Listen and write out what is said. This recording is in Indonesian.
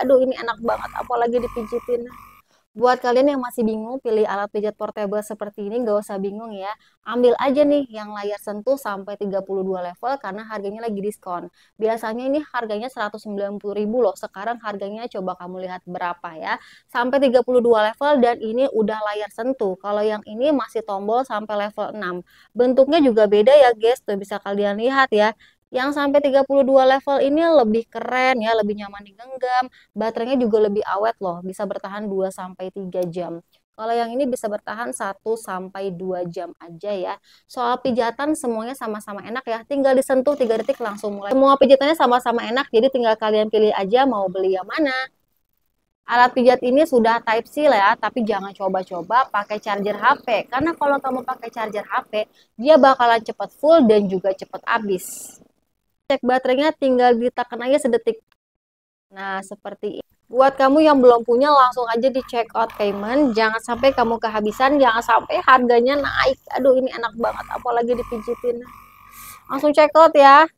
aduh ini enak banget apalagi dipijitin buat kalian yang masih bingung pilih alat pijat portable seperti ini gak usah bingung ya ambil aja nih yang layar sentuh sampai 32 level karena harganya lagi diskon biasanya ini harganya 190.000 loh sekarang harganya coba kamu lihat berapa ya sampai 32 level dan ini udah layar sentuh kalau yang ini masih tombol sampai level 6 bentuknya juga beda ya guys tuh bisa kalian lihat ya yang sampai 32 level ini lebih keren ya, lebih nyaman digenggam, baterainya juga lebih awet loh, bisa bertahan 2 sampai 3 jam. Kalau yang ini bisa bertahan 1 sampai 2 jam aja ya. Soal pijatan semuanya sama-sama enak ya. Tinggal disentuh 3 detik langsung mulai. Semua pijatannya sama-sama enak, jadi tinggal kalian pilih aja mau beli yang mana. Alat pijat ini sudah type C lah ya, tapi jangan coba-coba pakai charger HP. Karena kalau kamu pakai charger HP, dia bakalan cepat full dan juga cepat habis cek baterainya tinggal ditekan aja sedetik. Nah, seperti ini. Buat kamu yang belum punya langsung aja di check out Cayman. Jangan sampai kamu kehabisan, jangan sampai harganya naik. Aduh, ini enak banget apalagi dipijitin. Langsung check out ya.